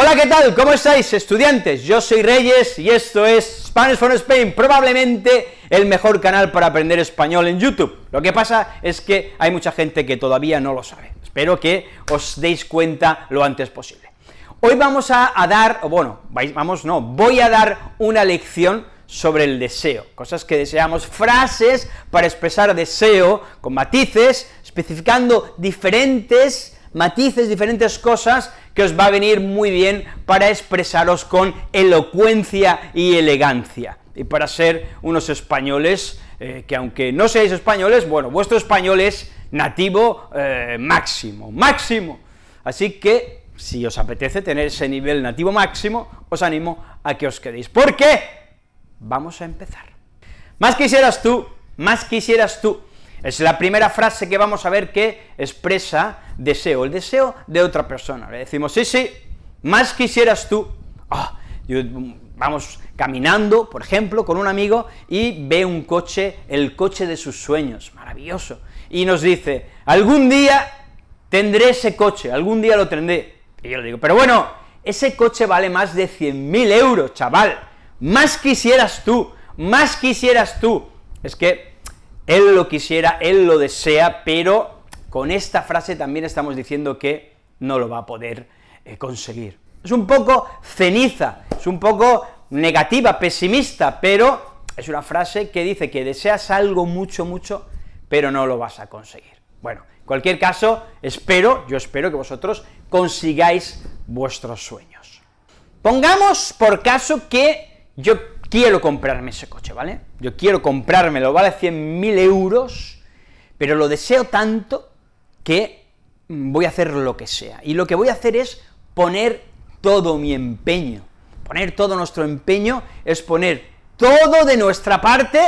Hola, ¿qué tal? ¿Cómo estáis, estudiantes? Yo soy Reyes y esto es Spanish for Spain, probablemente el mejor canal para aprender español en YouTube. Lo que pasa es que hay mucha gente que todavía no lo sabe. Espero que os deis cuenta lo antes posible. Hoy vamos a, dar, bueno, vamos, no, voy a dar una lección sobre el deseo, cosas que deseamos, frases para expresar deseo con matices, especificando diferentes matices, diferentes cosas que os va a venir muy bien para expresaros con elocuencia y elegancia, y para ser unos españoles eh, que aunque no seáis españoles, bueno, vuestro español es nativo eh, máximo, máximo. Así que, si os apetece tener ese nivel nativo máximo, os animo a que os quedéis. ¿Por qué? Vamos a empezar. Más quisieras tú, más quisieras tú es la primera frase que vamos a ver que expresa deseo, el deseo de otra persona. Le decimos, sí, sí, más quisieras tú. Ah, vamos caminando, por ejemplo, con un amigo y ve un coche, el coche de sus sueños, maravilloso. Y nos dice, algún día tendré ese coche, algún día lo tendré. Y yo le digo, pero bueno, ese coche vale más de 100.000 euros, chaval. Más quisieras tú, más quisieras tú. Es que él lo quisiera, Él lo desea, pero con esta frase también estamos diciendo que no lo va a poder eh, conseguir. Es un poco ceniza, es un poco negativa, pesimista, pero es una frase que dice que deseas algo mucho, mucho, pero no lo vas a conseguir. Bueno, en cualquier caso, espero, yo espero que vosotros consigáis vuestros sueños. Pongamos por caso que yo quiero comprarme ese coche, ¿vale? Yo quiero comprármelo, vale 100.000 euros, pero lo deseo tanto que voy a hacer lo que sea. Y lo que voy a hacer es poner todo mi empeño. Poner todo nuestro empeño es poner todo de nuestra parte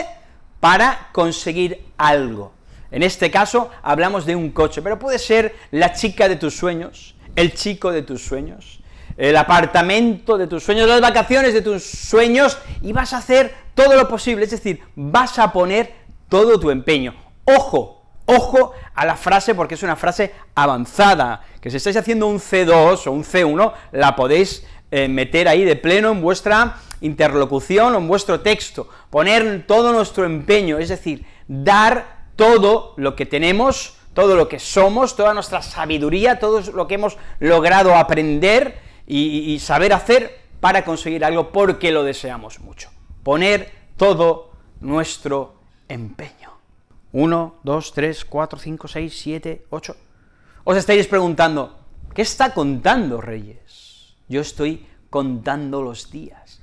para conseguir algo. En este caso hablamos de un coche, pero puede ser la chica de tus sueños, el chico de tus sueños, el apartamento de tus sueños, de las vacaciones de tus sueños y vas a hacer todo lo posible, es decir, vas a poner todo tu empeño. Ojo, ojo a la frase porque es una frase avanzada, que si estáis haciendo un C2 o un C1, la podéis eh, meter ahí de pleno en vuestra interlocución o en vuestro texto, poner todo nuestro empeño, es decir, dar todo lo que tenemos, todo lo que somos, toda nuestra sabiduría, todo lo que hemos logrado aprender, y, saber hacer para conseguir algo porque lo deseamos mucho. Poner todo nuestro empeño. 1, dos, tres, cuatro, cinco, 6, siete, ocho... Os estáis preguntando, ¿qué está contando Reyes? Yo estoy contando los días.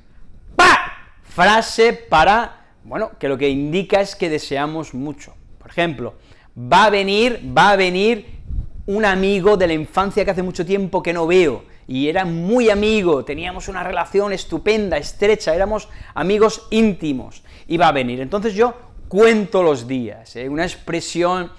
pa Frase para, bueno, que lo que indica es que deseamos mucho. Por ejemplo, va a venir, va a venir un amigo de la infancia que hace mucho tiempo que no veo y era muy amigo, teníamos una relación estupenda, estrecha, éramos amigos íntimos, iba a venir. Entonces yo cuento los días, ¿eh? una expresión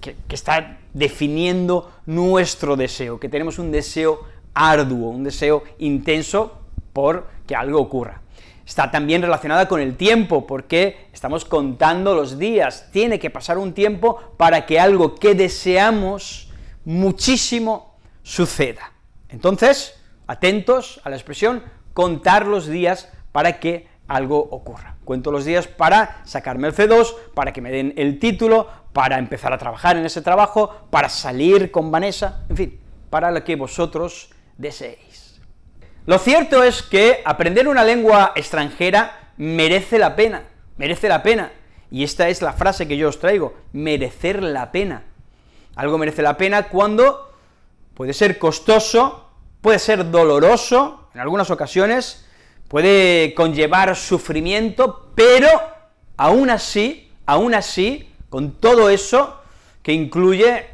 que, que está definiendo nuestro deseo, que tenemos un deseo arduo, un deseo intenso por que algo ocurra está también relacionada con el tiempo, porque estamos contando los días, tiene que pasar un tiempo para que algo que deseamos muchísimo suceda. Entonces, atentos a la expresión contar los días para que algo ocurra. Cuento los días para sacarme el C2, para que me den el título, para empezar a trabajar en ese trabajo, para salir con Vanessa, en fin, para lo que vosotros deseéis. Lo cierto es que aprender una lengua extranjera merece la pena, merece la pena, y esta es la frase que yo os traigo, merecer la pena. Algo merece la pena cuando puede ser costoso, puede ser doloroso, en algunas ocasiones, puede conllevar sufrimiento, pero aún así, aún así, con todo eso que incluye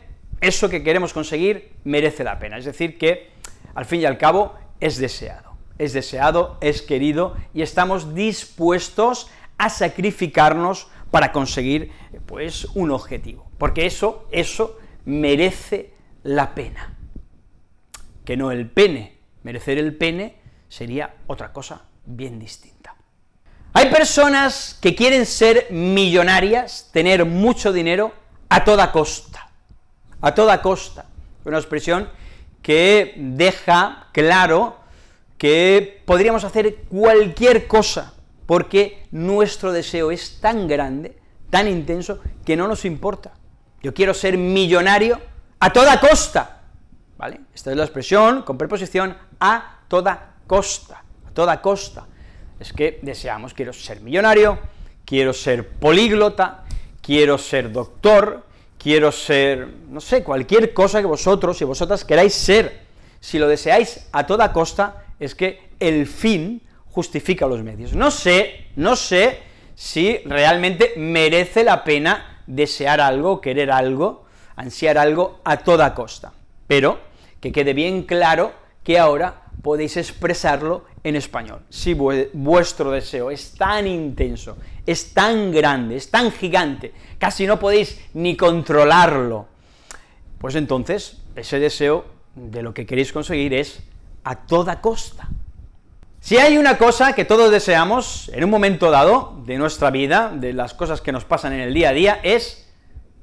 eso que queremos conseguir, merece la pena. Es decir, que al fin y al cabo es deseado, es deseado, es querido y estamos dispuestos a sacrificarnos para conseguir, pues, un objetivo, porque eso, eso merece la pena que no el pene. Merecer el pene sería otra cosa bien distinta. Hay personas que quieren ser millonarias, tener mucho dinero a toda costa, a toda costa. Una expresión que deja claro que podríamos hacer cualquier cosa, porque nuestro deseo es tan grande, tan intenso, que no nos importa. Yo quiero ser millonario a toda costa. ¿vale? Esta es la expresión con preposición a toda costa, a toda costa. Es que deseamos, quiero ser millonario, quiero ser políglota, quiero ser doctor, quiero ser, no sé, cualquier cosa que vosotros y vosotras queráis ser. Si lo deseáis a toda costa, es que el fin justifica los medios. No sé, no sé si realmente merece la pena desear algo, querer algo, ansiar algo a toda costa pero que quede bien claro que ahora podéis expresarlo en español. Si vuestro deseo es tan intenso, es tan grande, es tan gigante, casi no podéis ni controlarlo, pues entonces ese deseo de lo que queréis conseguir es a toda costa. Si hay una cosa que todos deseamos en un momento dado de nuestra vida, de las cosas que nos pasan en el día a día, es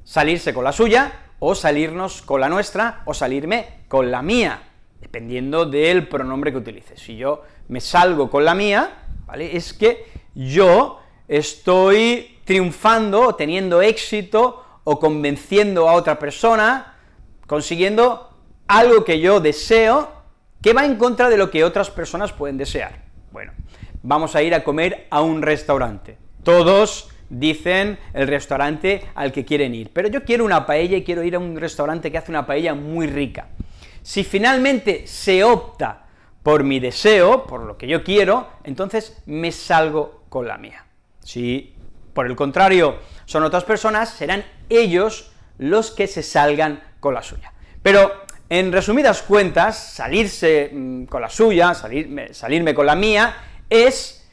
salirse con la suya, o salirnos con la nuestra, o salirme con la mía, dependiendo del pronombre que utilices. Si yo me salgo con la mía, ¿vale? Es que yo estoy triunfando, teniendo éxito, o convenciendo a otra persona, consiguiendo algo que yo deseo, que va en contra de lo que otras personas pueden desear. Bueno, vamos a ir a comer a un restaurante. Todos dicen el restaurante al que quieren ir. Pero yo quiero una paella y quiero ir a un restaurante que hace una paella muy rica. Si finalmente se opta por mi deseo, por lo que yo quiero, entonces me salgo con la mía. Si por el contrario son otras personas, serán ellos los que se salgan con la suya. Pero en resumidas cuentas, salirse mm, con la suya, salirme con la mía, es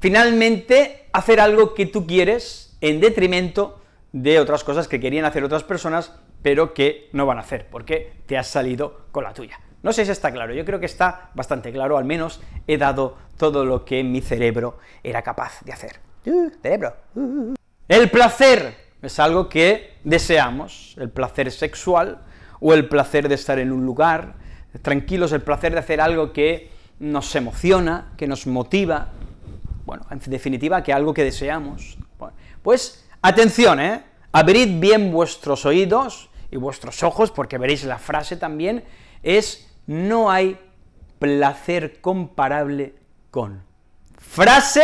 finalmente hacer algo que tú quieres en detrimento de otras cosas que querían hacer otras personas, pero que no van a hacer, porque te has salido con la tuya. No sé si está claro, yo creo que está bastante claro, al menos he dado todo lo que mi cerebro era capaz de hacer. Uh, cerebro. Uh. El placer es algo que deseamos, el placer sexual o el placer de estar en un lugar tranquilos, el placer de hacer algo que nos emociona, que nos motiva, bueno, en definitiva, que algo que deseamos. pues, atención, ¿eh? Abrid bien vuestros oídos y vuestros ojos, porque veréis la frase también, es no hay placer comparable con. Frase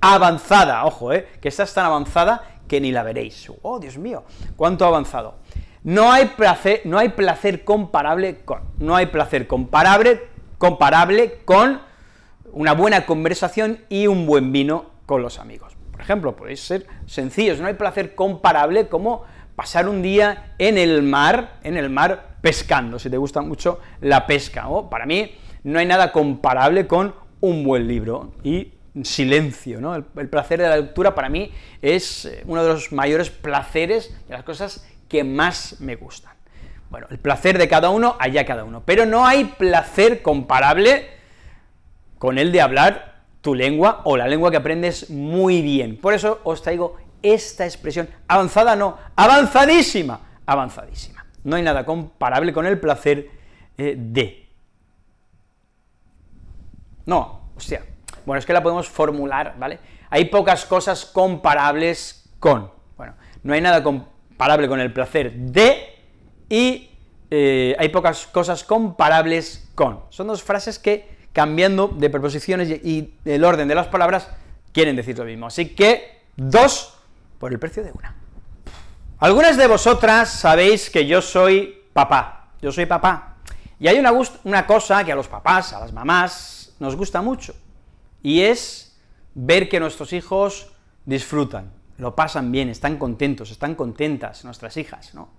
avanzada, ojo, ¿eh? Que esta es tan avanzada que ni la veréis. ¡Oh, Dios mío! ¿Cuánto ha avanzado? No hay placer, no hay placer comparable con, no hay placer comparable, comparable con una buena conversación y un buen vino con los amigos. Por ejemplo, podéis ser sencillos, no hay placer comparable como pasar un día en el mar, en el mar pescando, si te gusta mucho la pesca, o para mí no hay nada comparable con un buen libro y silencio, ¿no? El, placer de la lectura para mí es eh, uno de los mayores placeres de las cosas que más me gustan. Bueno, el placer de cada uno, allá cada uno, pero no hay placer comparable con el de hablar tu lengua o la lengua que aprendes muy bien. Por eso os traigo esta expresión, avanzada no, avanzadísima, avanzadísima. No hay nada comparable con el placer eh, de. No, hostia. Bueno, es que la podemos formular, ¿vale? Hay pocas cosas comparables con. Bueno, no hay nada comparable con el placer de y eh, hay pocas cosas comparables con. Son dos frases que cambiando de preposiciones y el orden de las palabras quieren decir lo mismo. Así que dos por el precio de una. Algunas de vosotras sabéis que yo soy papá, yo soy papá, y hay una, una cosa que a los papás, a las mamás, nos gusta mucho, y es ver que nuestros hijos disfrutan, lo pasan bien, están contentos, están contentas nuestras hijas, ¿no?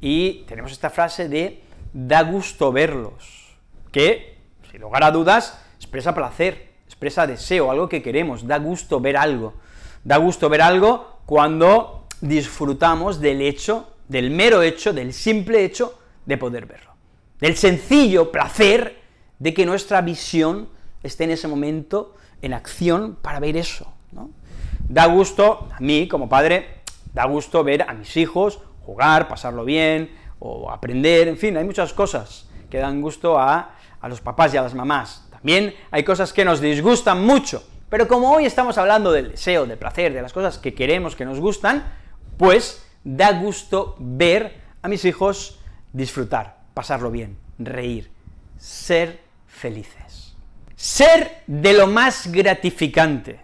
Y tenemos esta frase de da gusto verlos, que sin lugar a dudas, expresa placer, expresa deseo, algo que queremos, da gusto ver algo. Da gusto ver algo cuando disfrutamos del hecho, del mero hecho, del simple hecho de poder verlo. Del sencillo placer de que nuestra visión esté en ese momento en acción para ver eso. Da gusto, a mí como padre, da gusto ver a mis hijos jugar, pasarlo bien, o aprender, en fin, hay muchas cosas que dan gusto a a los papás y a las mamás. También hay cosas que nos disgustan mucho, pero como hoy estamos hablando del deseo, del placer, de las cosas que queremos, que nos gustan, pues da gusto ver a mis hijos disfrutar, pasarlo bien, reír, ser felices. Ser de lo más gratificante.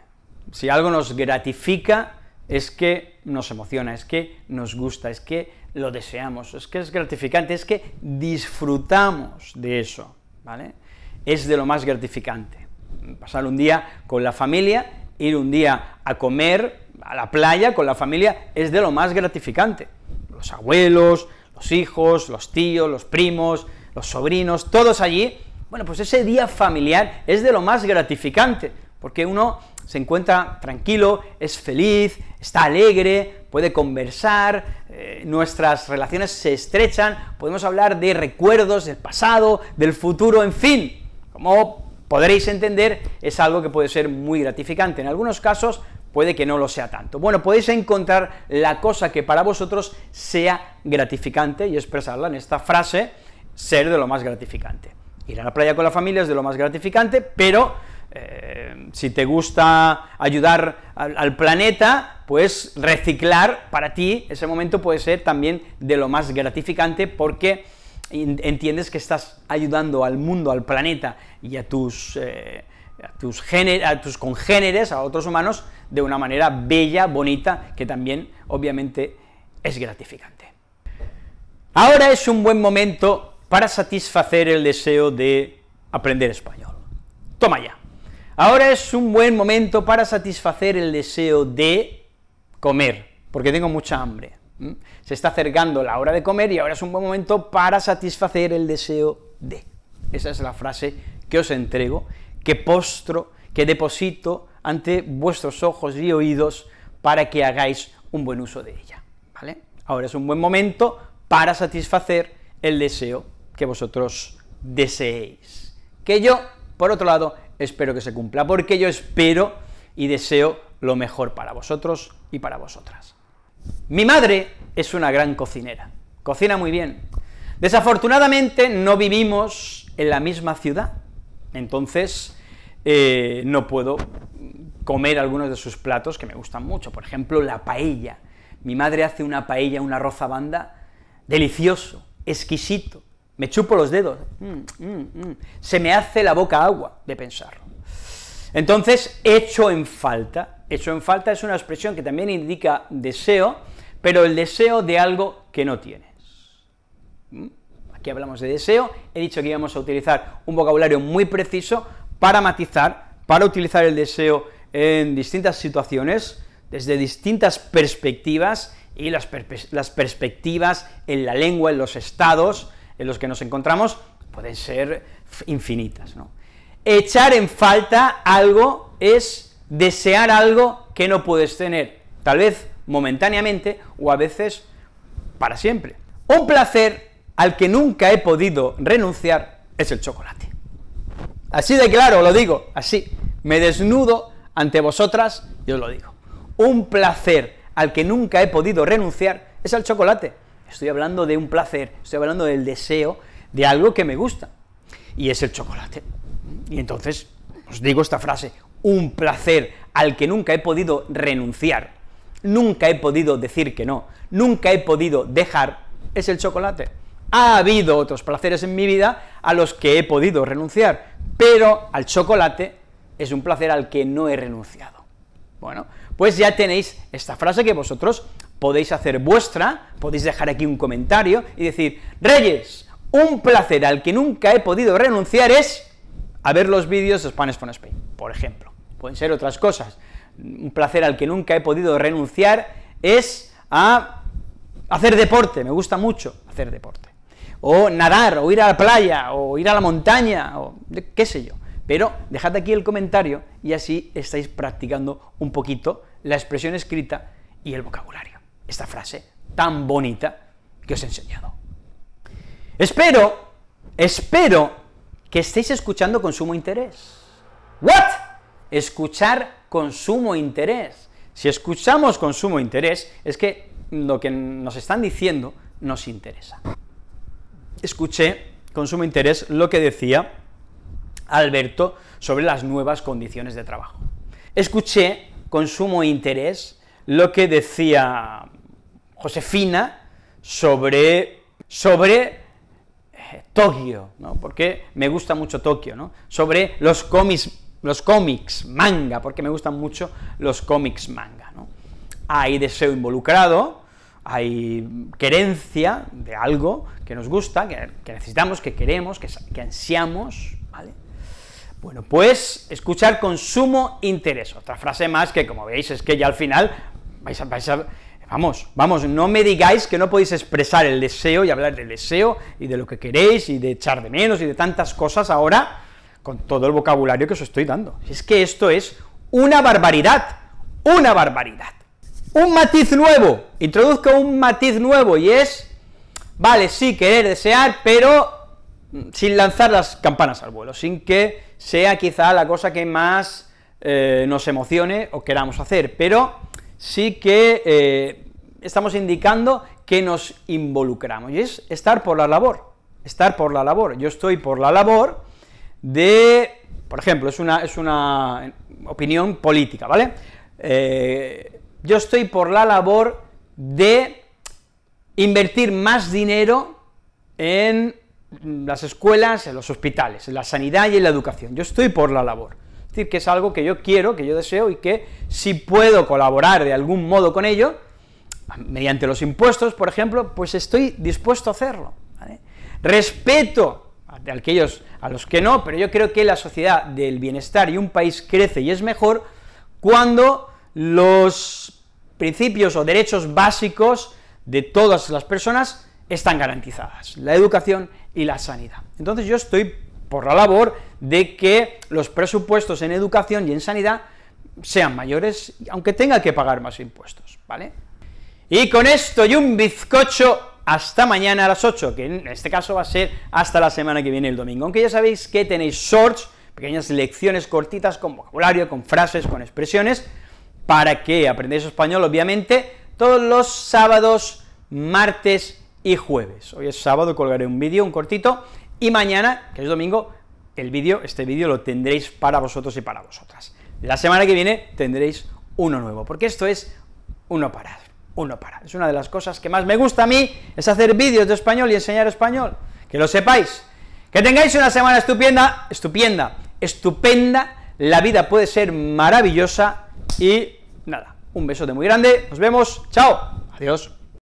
Si algo nos gratifica es que nos emociona, es que nos gusta, es que lo deseamos, es que es gratificante, es que disfrutamos de eso. ¿vale? Es de lo más gratificante. Pasar un día con la familia, ir un día a comer a la playa con la familia, es de lo más gratificante. Los abuelos, los hijos, los tíos, los primos, los sobrinos, todos allí. Bueno, pues ese día familiar es de lo más gratificante, porque uno se encuentra tranquilo, es feliz, está alegre, puede conversar, eh, nuestras relaciones se estrechan, podemos hablar de recuerdos del pasado, del futuro, en fin, como podréis entender, es algo que puede ser muy gratificante. En algunos casos puede que no lo sea tanto. Bueno, podéis encontrar la cosa que para vosotros sea gratificante y expresarla en esta frase, ser de lo más gratificante. Ir a la playa con la familia es de lo más gratificante, pero eh, si te gusta ayudar al, planeta, pues reciclar para ti ese momento puede ser también de lo más gratificante porque entiendes que estás ayudando al mundo, al planeta y a tus, eh, tus, a tus congéneres, a otros humanos, de una manera bella, bonita, que también obviamente es gratificante. Ahora es un buen momento para satisfacer el deseo de aprender español. Toma ya. Ahora es un buen momento para satisfacer el deseo de comer, porque tengo mucha hambre. Se está acercando la hora de comer y ahora es un buen momento para satisfacer el deseo de. Esa es la frase que os entrego, que postro, que deposito ante vuestros ojos y oídos para que hagáis un buen uso de ella. ¿Vale? Ahora es un buen momento para satisfacer el deseo que vosotros deseéis. Que yo, por otro lado, espero que se cumpla, porque yo espero y deseo lo mejor para vosotros y para vosotras. Mi madre es una gran cocinera, cocina muy bien. Desafortunadamente no vivimos en la misma ciudad, entonces eh, no puedo comer algunos de sus platos que me gustan mucho, por ejemplo, la paella. Mi madre hace una paella, una roza banda, delicioso, exquisito, me chupo los dedos. Mm, mm, mm. Se me hace la boca agua de pensarlo. Entonces, hecho en falta. Hecho en falta es una expresión que también indica deseo, pero el deseo de algo que no tienes. Aquí hablamos de deseo. He dicho que íbamos a utilizar un vocabulario muy preciso para matizar, para utilizar el deseo en distintas situaciones, desde distintas perspectivas, y las perspectivas en la lengua, en los estados, en los que nos encontramos pueden ser infinitas. ¿no? Echar en falta algo es desear algo que no puedes tener, tal vez momentáneamente o a veces para siempre. Un placer al que nunca he podido renunciar es el chocolate. Así de claro, lo digo, así, me desnudo ante vosotras y os lo digo. Un placer al que nunca he podido renunciar es el chocolate estoy hablando de un placer, estoy hablando del deseo de algo que me gusta, y es el chocolate. Y entonces os digo esta frase, un placer al que nunca he podido renunciar, nunca he podido decir que no, nunca he podido dejar, es el chocolate. Ha habido otros placeres en mi vida a los que he podido renunciar, pero al chocolate es un placer al que no he renunciado. Bueno, pues ya tenéis esta frase que vosotros podéis hacer vuestra, podéis dejar aquí un comentario y decir, Reyes, un placer al que nunca he podido renunciar es a ver los vídeos de Spanish for Spain, por ejemplo. Pueden ser otras cosas. Un placer al que nunca he podido renunciar es a hacer deporte, me gusta mucho hacer deporte. O nadar, o ir a la playa, o ir a la montaña, o qué sé yo. Pero dejad aquí el comentario y así estáis practicando un poquito la expresión escrita y el vocabulario esta frase tan bonita que os he enseñado. Espero, espero que estéis escuchando con sumo interés. ¿What? Escuchar con sumo interés. Si escuchamos con sumo interés, es que lo que nos están diciendo nos interesa. Escuché con sumo interés lo que decía Alberto sobre las nuevas condiciones de trabajo. Escuché con sumo interés lo que decía Josefina sobre, sobre eh, Tokio, ¿no? porque me gusta mucho Tokio, ¿no? sobre los cómics, los cómics manga, porque me gustan mucho los cómics manga. ¿no? Hay deseo involucrado, hay querencia de algo que nos gusta, que, necesitamos, que queremos, que, ansiamos, ¿vale? Bueno, pues escuchar con sumo interés. Otra frase más que, como veis, es que ya al final vais a, vais a Vamos, vamos, no me digáis que no podéis expresar el deseo y hablar del deseo y de lo que queréis y de echar de menos y de tantas cosas ahora con todo el vocabulario que os estoy dando. Es que esto es una barbaridad, una barbaridad. Un matiz nuevo, introduzco un matiz nuevo y es, vale, sí, querer, desear, pero mm, sin lanzar las campanas al vuelo, sin que sea quizá la cosa que más eh, nos emocione o queramos hacer, pero sí que eh, estamos indicando que nos involucramos, y es estar por la labor, estar por la labor. Yo estoy por la labor de, por ejemplo, es una, es una opinión política, ¿vale? Eh, yo estoy por la labor de invertir más dinero en las escuelas, en los hospitales, en la sanidad y en la educación. Yo estoy por la labor. Es decir, que es algo que yo quiero, que yo deseo y que si puedo colaborar de algún modo con ello, mediante los impuestos, por ejemplo, pues estoy dispuesto a hacerlo. Respeto a aquellos a los que no, pero yo creo que la sociedad del bienestar y un país crece y es mejor cuando los principios o derechos básicos de todas las personas están garantizadas, la educación y la sanidad. Entonces yo estoy por la labor de que los presupuestos en educación y en sanidad sean mayores, aunque tenga que pagar más impuestos, ¿vale? Y con esto y un bizcocho hasta mañana a las 8, que en este caso va a ser hasta la semana que viene el domingo, aunque ya sabéis que tenéis shorts, pequeñas lecciones cortitas con vocabulario, con frases, con expresiones, para que aprendáis español, obviamente, todos los sábados, martes y jueves. Hoy es sábado, colgaré un vídeo, un cortito, y mañana, que es domingo, el vídeo, este vídeo lo tendréis para vosotros y para vosotras. La semana que viene tendréis uno nuevo, porque esto es uno para, uno para. Es una de las cosas que más me gusta a mí, es hacer vídeos de español y enseñar español. Que lo sepáis. Que tengáis una semana estupenda, estupenda, estupenda. La vida puede ser maravillosa y nada, un beso de muy grande. Nos vemos. Chao. Adiós.